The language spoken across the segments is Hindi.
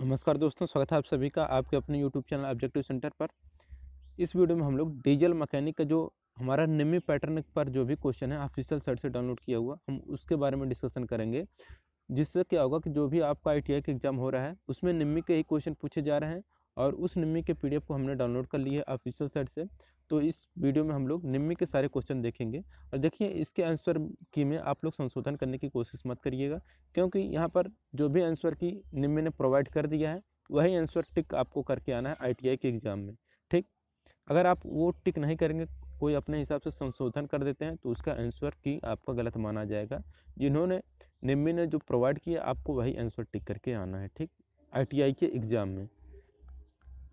नमस्कार दोस्तों स्वागत है आप सभी का आपके अपने यूट्यूब चैनल ऑब्जेक्टिव सेंटर पर इस वीडियो में हम लोग डीजल मैकेनिक का जो हमारा निम्मी पैटर्न पर जो भी क्वेश्चन है ऑफिशियल साइट से डाउनलोड किया हुआ हम उसके बारे में डिस्कशन करेंगे जिससे क्या होगा कि जो भी आपका आई टी एग्ज़ाम हो रहा है उसमें निम्मी के ही क्वेश्चन पूछे जा रहे हैं और उस निम्मी के पी को हमने डाउनलोड कर लिए ऑफिशियल साइट से तो इस वीडियो में हम लोग निम्न के सारे क्वेश्चन देखेंगे और देखिए इसके आंसर की में आप लोग संशोधन करने की कोशिश मत करिएगा क्योंकि यहाँ पर जो भी आंसर की निम्न ने प्रोवाइड कर दिया है वही आंसर टिक आपको करके आना है आईटीआई के एग्ज़ाम में ठीक अगर आप वो टिक नहीं करेंगे कोई अपने हिसाब से संशोधन कर देते हैं तो उसका आंसर की आपका गलत माना जाएगा जिन्होंने निम्न ने जो प्रोवाइड किया आपको वही आंसर टिक करके आना है ठीक आई के एग्ज़ाम में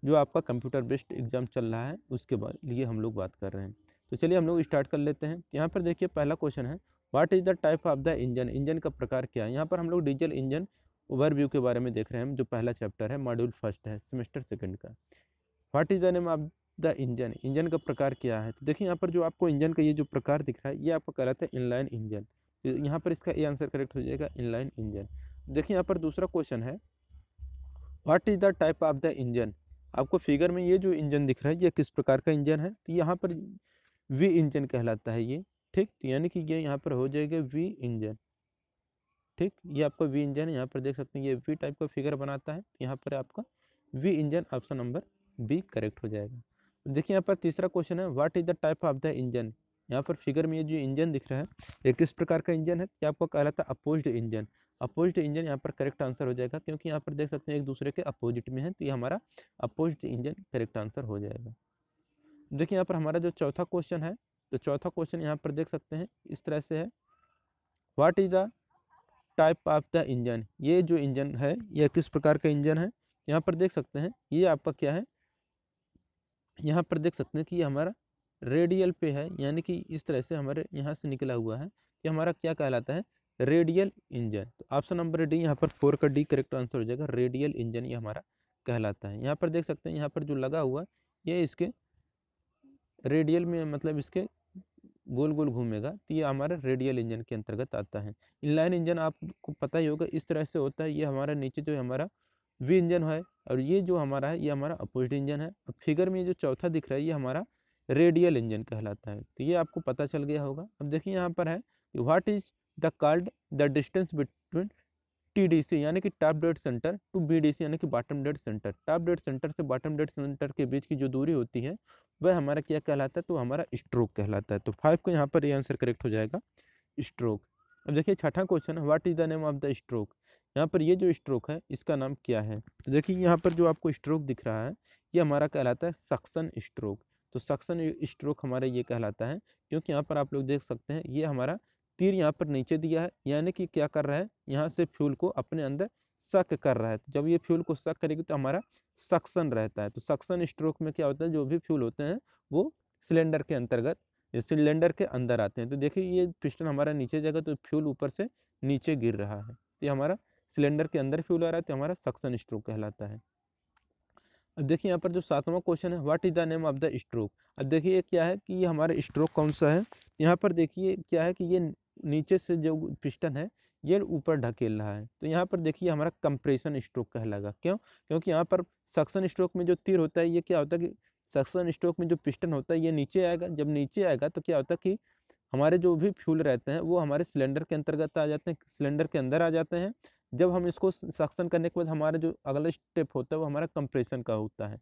जो आपका कंप्यूटर बेस्ड एग्ज़ाम चल रहा है उसके लिए हम लोग बात कर रहे हैं तो चलिए हम लोग स्टार्ट कर लेते हैं यहाँ पर देखिए पहला क्वेश्चन है what is the type of the engine engine का प्रकार क्या है यहाँ पर हम लोग डीजल इंजन ओवर के बारे में देख रहे हैं जो पहला चैप्टर है मॉड्यूल फर्स्ट है सेमेस्टर सेकेंड का what is the name of the engine engine का प्रकार क्या है तो देखिए यहाँ पर जो आपको इंजन का ये जो प्रकार दिख रहा है ये आपको कहलाता है इनलाइन इंजन तो यहाँ पर इसका ए आंसर करेक्ट हो जाएगा इनलाइन इंजन देखिए यहाँ पर दूसरा क्वेश्चन है what is the type of the engine आपको फिगर में ये जो इंजन दिख रहा है ये किस प्रकार का इंजन है तो यहाँ पर वी इंजन कहलाता है ये ठीक तो यानी कि ये यहाँ पर हो जाएगा वी इंजन ठीक ये आपका वी इंजन है यहाँ पर देख सकते हैं ये वी टाइप का फिगर बनाता है तो यहाँ पर आपका V engine option number B correct हो जाएगा देखिए यहाँ पर तीसरा क्वेश्चन है what is the type of the engine यहाँ पर फिगर में ये जो इंजन दिख रहा है ये किस प्रकार का इंजन है क्या आपको कहलाता है अपोज्ड इंजन अपोज्ड इंजन यहाँ पर करेक्ट आंसर हो जाएगा क्योंकि यहाँ पर देख सकते हैं एक दूसरे के अपोजिट में है तो ये हमारा अपोज्ड इंजन करेक्ट आंसर हो जाएगा देखिए यहाँ पर हमारा जो चौथा क्वेश्चन है तो चौथा क्वेश्चन यहाँ पर देख सकते हैं इस तरह से है what is the type of the engine ये जो इंजन है यह किस प्रकार का इंजन है यहाँ पर देख सकते हैं ये आपका क्या है यहाँ पर देख सकते हैं कि ये हमारा रेडियल पे है यानी कि इस तरह से हमारे यहाँ से निकला हुआ है कि हमारा क्या कहलाता है रेडियल इंजन तो ऑप्शन नंबर डी यहाँ पर फोर का डी करेक्ट आंसर हो जाएगा रेडियल इंजन ये हमारा कहलाता है यहाँ पर देख सकते हैं यहाँ पर जो लगा हुआ ये इसके रेडियल में मतलब इसके गोल गोल घूमेगा तो ये हमारा रेडियल इंजन के अंतर्गत आता है इनलाइन इंजन आपको पता ही होगा इस तरह से होता है ये हमारा नीचे जो हमारा वी इंजन है और ये जो हमारा है ये हमारा अपोजिट इंजन है फिगर में जो चौथा दिख रहा है ये हमारा रेडियल इंजन कहलाता है तो ये आपको पता चल गया होगा अब देखिए यहाँ पर है कि what is the called the distance between TDC यानी कि top dead centre to BDC यानी कि bottom dead centre top dead centre से बॉटम डेड सेंटर के बीच की जो दूरी होती है वह हमारा क्या कहलाता है तो हमारा स्ट्रोक कहलाता है तो फाइव का यहाँ पर ये आंसर करेक्ट हो जाएगा स्ट्रोक अब देखिए छठा क्वेश्चन है what is the name of the stroke यहाँ पर ये जो स्ट्रोक है इसका नाम क्या है तो देखिए यहाँ पर जो आपको स्ट्रोक दिख रहा है ये हमारा कहलाता है सक्सन स्ट्रोक तो सक्सन स्ट्रोक हमारा ये कहलाता है क्योंकि यहाँ पर आप लोग देख सकते हैं ये हमारा तीर यहाँ पर नीचे दिया है यानी कि क्या कर रहा है यहाँ से फ्यूल को अपने अंदर सक कर रहा है तो जब ये फ्यूल को सक करेगी तो हमारा सक्सन रहता है तो सक्सन स्ट्रोक में क्या होता है जो भी फ्यूल होते हैं वो सिलेंडर के अंतर्गत सिलेंडर के अंदर आते हैं तो देखिए ये पिस्टन हमारा नीचे जाएगा तो फ्यूल ऊपर से नीचे गिर रहा है तो ये हमारा सिलेंडर के अंदर फ्यूल आ रहा है तो हमारा सक्सन स्ट्रोक कहलाता है अब देखिए यहाँ पर जो सातवां क्वेश्चन है what is the name of the stroke अब देखिए क्या है कि ये हमारा स्ट्रोक कौन सा है यहाँ पर देखिए क्या है कि ये नीचे से जो पिस्टन है ये ऊपर ढकेल रहा है तो यहाँ पर देखिए हमारा कंप्रेशन स्ट्रोक कहलागा क्यों क्योंकि यहाँ पर सक्सन स्ट्रोक में जो तीर होता है ये क्या होता है कि सक्सन स्ट्रोक में जो पिस्टन होता है ये नीचे आएगा जब नीचे आएगा तो क्या होता है कि हमारे जो भी फ्यूल रहते हैं वो हमारे सिलेंडर के अंतर्गत आ जाते हैं सिलेंडर के अंदर आ जाते हैं जब हम इसको सक्सन करने के बाद हमारा जो अगला स्टेप होता है वो हमारा कंप्रेशन का होता है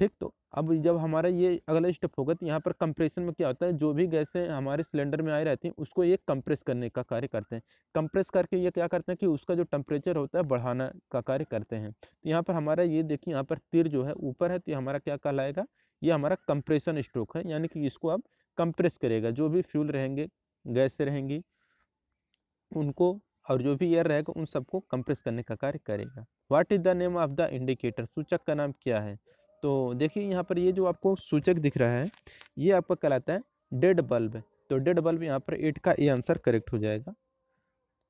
ठीक तो अब जब हमारा ये अगला स्टेप होगा तो यहाँ पर कंप्रेशन में क्या होता है जो भी गैसें हमारे सिलेंडर में आई रहती हैं उसको ये कंप्रेस करने का कार्य करते हैं कंप्रेस करके ये क्या करते हैं कि उसका जो टेम्परेचर होता है बढ़ाना का कार्य करते हैं तो यहाँ पर हमारा ये देखिए यहाँ पर तिर जो है ऊपर है तो हमारा क्या कहलाएगा ये हमारा कंप्रेशन स्ट्रोक है यानी कि इसको अब कंप्रेस करेगा जो भी फ्यूल रहेंगे गैसें रहेंगी उनको और जो भी एयर रहेगा उन सबको कंप्रेस करने का कार्य करेगा what is the name of the indicator सूचक का नाम क्या है तो देखिए यहाँ पर ये जो आपको सूचक दिख रहा है ये आपका कहलाता है डेड बल्ब तो डेड बल्ब यहाँ पर एट का ए आंसर करेक्ट हो जाएगा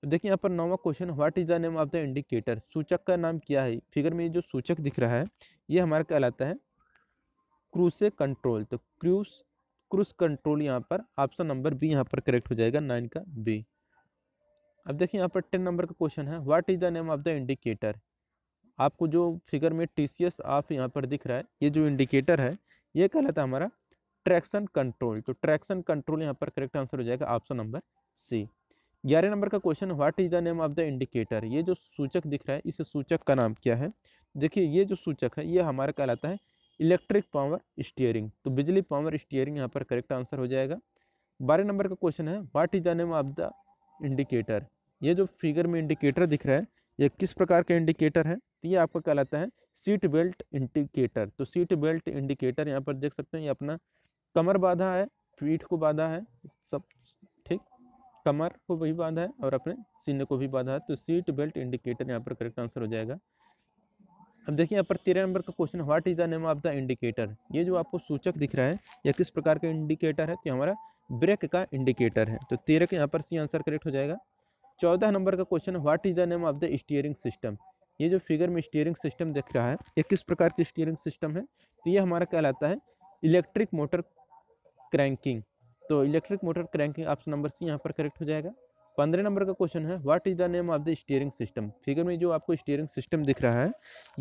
तो देखिए यहाँ पर नौवा question what is the name of the indicator सूचक का नाम क्या है फिगर में जो सूचक दिख रहा है ये हमारा कहलाता है क्रूसे कंट्रोल तो क्रूस क्रूस कंट्रोल यहाँ पर ऑप्शन नंबर बी यहाँ पर करेक्ट हो जाएगा नाइन का बी अब देखिए यहाँ पर टेन नंबर का क्वेश्चन है what is the name of the indicator आपको जो फिगर में टी सी एस आप यहाँ पर दिख रहा है ये जो इंडिकेटर है ये कहलाता है हमारा ट्रैक्शन कंट्रोल तो ट्रैक्शन कंट्रोल यहाँ पर करेक्ट आंसर हो जाएगा ऑप्शन नंबर सी ग्यारह नंबर का question what is the name of the indicator ये जो सूचक दिख रहा है इस सूचक का नाम क्या है देखिए ये जो सूचक है ये हमारा कहलाता है इलेक्ट्रिक पावर स्टीयरिंग तो बिजली पावर स्टीयरिंग यहाँ पर करेक्ट आंसर हो जाएगा बारह नंबर का क्वेश्चन है what is the name of the indicator ये जो फिगर में इंडिकेटर दिख रहा है ये किस प्रकार का इंडिकेटर है तो ये आपका कहलाता है सीट बेल्ट इंडिकेटर तो सीट बेल्ट इंडिकेटर यहाँ पर देख सकते हैं ये अपना कमर बाधा है पीठ को बाधा है सब ठीक कमर को भी बाधा है और अपने सीने को भी बाधा है तो सीट बेल्ट इंडिकेटर यहाँ पर करेक्ट आंसर हो जाएगा अब देखिए यहाँ पर तेरह नंबर का question what is the name of the indicator ये जो आपको सूचक दिख रहा है यह किस प्रकार का इंडिकेटर है तो हमारा ब्रेक का इंडिकेटर है तो तेरह के यहाँ पर सी आंसर करेक्ट हो जाएगा चौदह नंबर का क्वेश्चन है what is the name of the steering system ये जो फिगर में स्टीयरिंग सिस्टम दिख रहा है ये किस प्रकार की स्टीयरिंग सिस्टम है तो ये हमारा कहलाता है इलेक्ट्रिक मोटर क्रैंकिंग तो electric motor cranking option number C यहाँ पर करेक्ट हो जाएगा पंद्रह नंबर का क्वेश्चन है what is the name of the steering system figure में जो आपको स्टीयरिंग सिस्टम दिख रहा है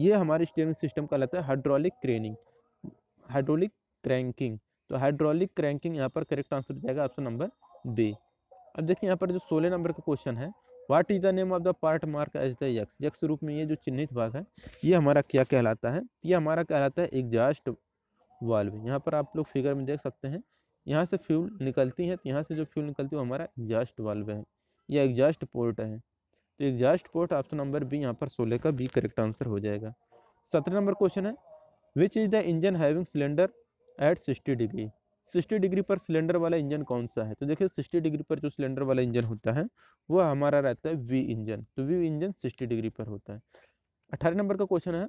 ये हमारे स्टीयरिंग सिस्टम का लाता है हाइड्रोलिक क्रेनिंग हाइड्रोलिक क्रैंकिंग तो हाइड्रोलिक क्रैंकिंग यहाँ पर करेक्ट आंसर हो जाएगा ऑप्शन नंबर बी अब देखिए यहाँ पर जो सोलह नंबर का क्वेश्चन है what is the name of the part mark as the X X रूप में ये जो चिन्हित भाग है ये हमारा क्या कहलाता है ये हमारा कहलाता है एग्जास्ट वाल्व यहाँ पर आप लोग फिगर में देख सकते हैं यहाँ से फ्यूल निकलती है तो यहाँ से जो फ्यूल निकलती है वो हमारा एग्जास्ट वाल्व है या एग्जास्ट पोर्ट है तो exhaust port option number B यहाँ पर सोलह का बी करेक्ट आंसर हो जाएगा सत्रह नंबर क्वेश्चन है which is the engine having cylinder at sixty degree sixty degree पर सिलेंडर वाला इंजन कौन सा है तो देखिए सिक्सटी डिग्री पर जो सिलेंडर वाला इंजन होता है वह हमारा रहता है वी इंजन तो वी इंजन सिक्सटी डिग्री पर होता है अठारह नंबर का क्वेश्चन है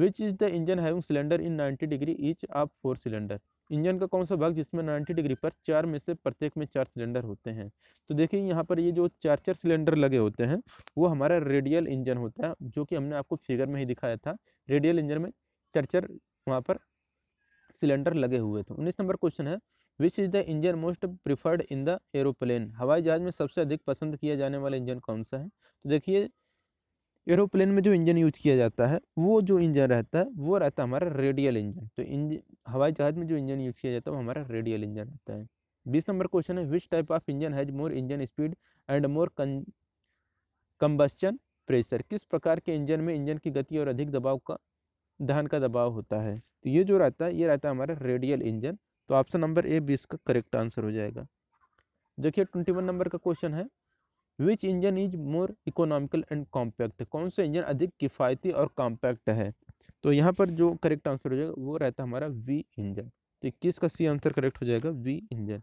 which is the engine having cylinder in ninety degree each आप फोर सिलेंडर इंजन का कौन सा भाग जिसमें नाइन्टी डिग्री पर चार में से प्रत्येक में चार सिलेंडर होते हैं तो देखिए यहाँ पर ये जो चार चार सिलेंडर लगे होते हैं वो हमारा रेडियल इंजन होता है जो कि हमने आपको फिगर में ही दिखाया था रेडियल इंजन में चार चार वहाँ पर सिलेंडर लगे हुए थे उन्नीस नंबर क्वेश्चन है which is the engine most preferred in the aeroplane हवाई जहाज़ में सबसे अधिक पसंद किया जाने वाला इंजन कौन सा है तो देखिए एरोप्लेन में जो इंजन यूज किया जाता है वो जो इंजन रहता है वो रहता है हमारा रेडियल इंजन तो इंजन हवाई जहाज़ में जो इंजन यूज किया जाता है वो हमारा रेडियल इंजन रहता है बीस नंबर क्वेश्चन है which type of engine has more engine speed and more combustion pressure किस प्रकार के इंजन में इंजन की गति और अधिक दबाव का दहन का दबाव होता है तो ये जो रहता है ये रहता है हमारा रेडियल इंजन तो ऑप्शन नंबर ए बी इसका करेक्ट आंसर हो जाएगा देखिए ट्वेंटी वन नंबर का क्वेश्चन है which engine is more economical and compact कौन सा इंजन अधिक किफ़ायती और कॉम्पैक्ट है तो यहाँ पर जो करेक्ट आंसर हो जाएगा वो रहता है हमारा वी इंजन तो इक्कीस का सी आंसर करेक्ट हो जाएगा वी इंजन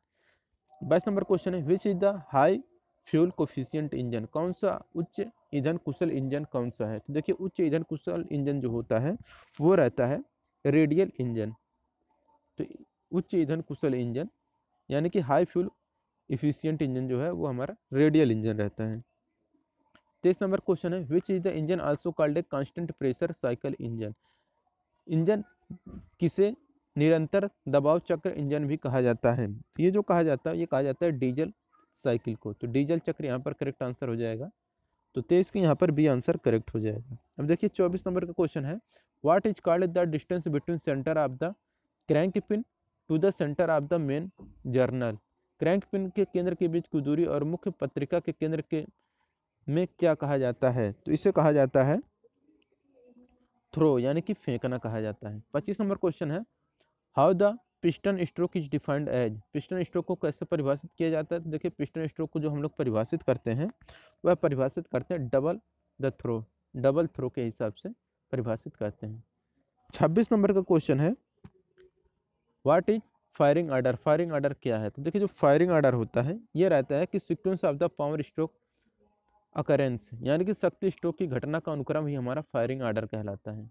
बाईस नंबर क्वेश्चन है which is the high fuel coefficient engine कौन सा उच्च ईंधन कुशल इंजन कौन सा है तो देखिए उच्च ईंधन कुशल इंजन जो होता है वो रहता है रेडियल इंजन तो उच्च ईंधन कुशल इंजन यानी कि हाई फ्यूल इफिशियंट इंजन जो है वो हमारा रेडियल इंजन रहता है तेईस नंबर क्वेश्चन है which is the engine also called a constant pressure cycle engine engine किसे निरंतर दबाव चक्र इंजन भी कहा जाता है ये जो कहा जाता है ये कहा जाता है डीजल साइकिल को तो डीजल चक्र यहाँ पर करेक्ट आंसर हो जाएगा तो तेईस के यहाँ पर बी आंसर करेक्ट हो जाएगा अब देखिए चौबीस नंबर का क्वेश्चन है what is called the distance between centre of the crank pin to the centre of the main journal crank pin के केंद्र के बीच की दूरी और मुख्य पत्रिका के केंद्र के में क्या कहा जाता है तो इसे कहा जाता है थ्रो यानी कि फेंकना कहा जाता है पच्चीस नंबर क्वेश्चन है how the piston stroke is defined as piston stroke को कैसे परिभाषित किया जाता है तो देखिए पिस्टन स्ट्रोक को जो हम लोग परिभाषित करते हैं वह परिभाषित करते हैं double the throw double throw के हिसाब से परिभाषित करते हैं छब्बीस नंबर का क्वेश्चन है what is firing order firing order क्या है तो देखिए जो फायरिंग आर्डर होता है ये रहता है कि sequence of the power stroke occurrence यानी कि शक्ति स्ट्रोक की घटना का अनुक्रम ही हमारा फायरिंग आर्डर कहलाता है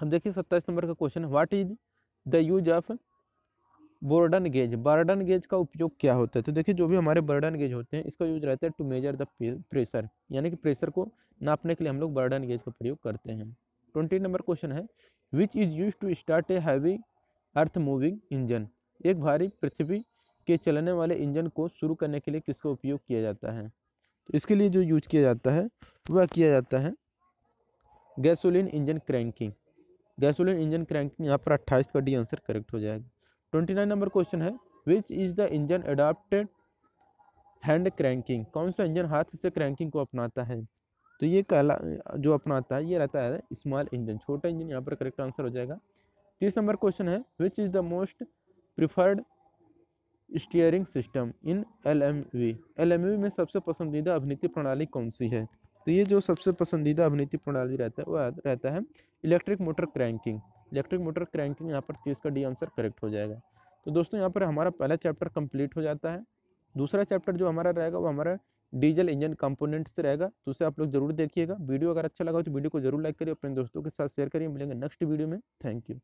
हम देखिए सत्ताईस नंबर का question what is the use of bourdon gauge bourdon gauge का उपयोग क्या होता है तो देखिए जो भी हमारे बर्डन गेज होते हैं इसका यूज रहता है टू मेजर द प्रेशर यानी कि प्रेशर को नापने के लिए हम लोग बर्डन गेज का प्रयोग करते हैं ट्वेंटी नंबर क्वेश्चन है which is use to start a heavy earth moving engine एक भारी पृथ्वी के चलने वाले इंजन को शुरू करने के लिए किसका उपयोग किया जाता है तो इसके लिए जो यूज किया जाता है वह किया जाता है gasoline engine cranking gasoline engine cranking यहाँ पर अट्ठाईस का डी आंसर करेक्ट हो जाएगा ट्वेंटी नाइन नंबर क्वेश्चन है which is the engine adapted hand cranking कौन सा इंजन हाथ से क्रैंकिंग को अपनाता है तो ये कहला जो अपनाता है ये रहता है स्मॉल इंजन छोटा इंजन यहाँ पर करेक्ट आंसर हो जाएगा तीस नंबर क्वेश्चन है which is the most preferred steering system in L M V L M V में सबसे पसंदीदा अभिनीति प्रणाली कौन सी है तो ये जो सबसे पसंदीदा अभिनीति प्रणाली रहता है वह रहता है electric motor cranking electric motor cranking यहाँ पर तीस का डी आंसर करेक्ट हो जाएगा तो दोस्तों यहाँ पर हमारा पहला चैप्टर कंप्लीट हो जाता है दूसरा चैप्टर जो हमारा रहेगा वो हमारा डीजल इंजन कंपोनेंट से रहेगा तो उसे आप लोग जरूर देखिएगा वीडियो अगर अच्छा लगा हो तो वीडियो को जरूर लाइक करिए अपने दोस्तों के साथ शेयर करिए मिलेंगे नेक्स्ट वीडियो में थैंक यू